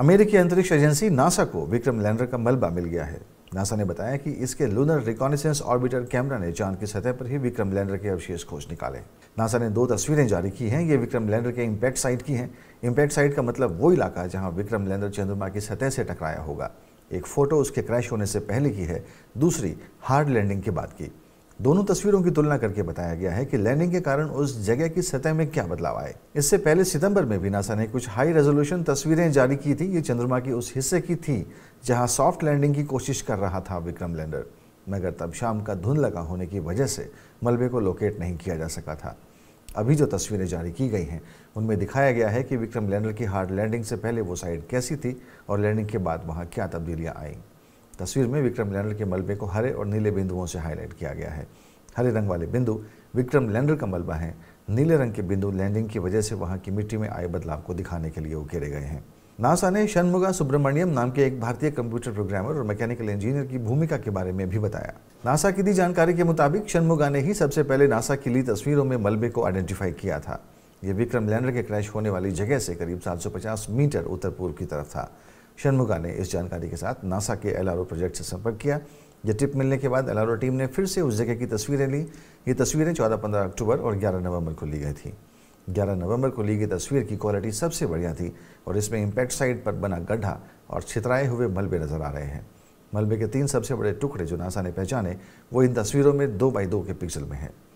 अमेरिकी अंतरिक्ष agency NASA को विक्रम लैंडर का मलबा मिल गया है नासा ने बताया कि इसके लूनर रिकॉनिसेंस ऑर्बिटर कैमरा ने चांद की सतह पर ही विक्रम लैंडर के अवशेष खोज निकाले नासा ने दो तस्वीरें जारी की हैं ये विक्रम लैंडर के इम्पैक्ट साइट की हैं इम्पैक्ट साइट का मतलब वो इलाका जहां विक्रम लैंडर चंद्रमा की सतह से टकराया होगा एक फ़ोटो उसके क्रैश होने से पहले की है दूसरी हार्ड लैंडिंग के बाद की दोनों तस्वीरों की तुलना करके बताया गया है कि लैंडिंग के कारण उस जगह की सतह में क्या बदलाव आए इससे पहले सितंबर में भी नासा ने कुछ हाई रेजोल्यूशन तस्वीरें जारी की थी ये चंद्रमा के उस हिस्से की थी जहां सॉफ्ट लैंडिंग की कोशिश कर रहा था विक्रम लैंडर मगर तब शाम का धुंध लगा होने की वजह से मलबे को लोकेट नहीं किया जा सका था अभी जो तस्वीरें जारी की गई हैं उनमें दिखाया गया है कि विक्रम लैंडर की हार्ड लैंडिंग से पहले वो साइड कैसी थी और लैंडिंग के बाद वहाँ क्या तब्दीलियाँ आईं तस्वीर में विक्रम लैंडर के मलबे को हरे और नीले बिंदुओं से हाईलाइट किया गया है हरे रंग वाले बिंदु विक्रम लैंडर का मलबा है नीले रंग के बिंदु लैंडिंग की वजह से वहां की मिट्टी में आए बदलाव को दिखाने के लिए उकेरे गए हैं नासा ने शनमुगा सुब्रमण्यम नाम के एक भारतीय कंप्यूटर प्रोग्रामर और मैकेनिकल इंजीनियर की भूमिका के बारे में भी बताया नासा की दी जानकारी के मुताबिक शनमुगा ने ही सबसे पहले नासा की ली तस्वीरों में मलबे को आइडेंटिफाई किया था यह विक्रम लैंडर के क्रैश होने वाली जगह से करीब 750 मीटर उत्तर पूर्व की तरफ था शनमुगा ने इस जानकारी के साथ नासा के एल प्रोजेक्ट से संपर्क किया यह टिप मिलने के बाद एल टीम ने फिर से उस जगह की तस्वीरें ली ये तस्वीरें चौदह पंद्रह अक्टूबर और ग्यारह नवंबर को ली गई थी ग्यारह नवंबर को ली गई तस्वीर की क्वालिटी सबसे बढ़िया थी और इसमें इम्पैक्ट साइड पर बना गड्ढा और छितराए हुए मलबे नजर आ रहे हैं मलबे के तीन सबसे बड़े टुकड़े जो नासा ने पहचाने वो इन तस्वीरों में दो बाई दो के पिक्सल में हैं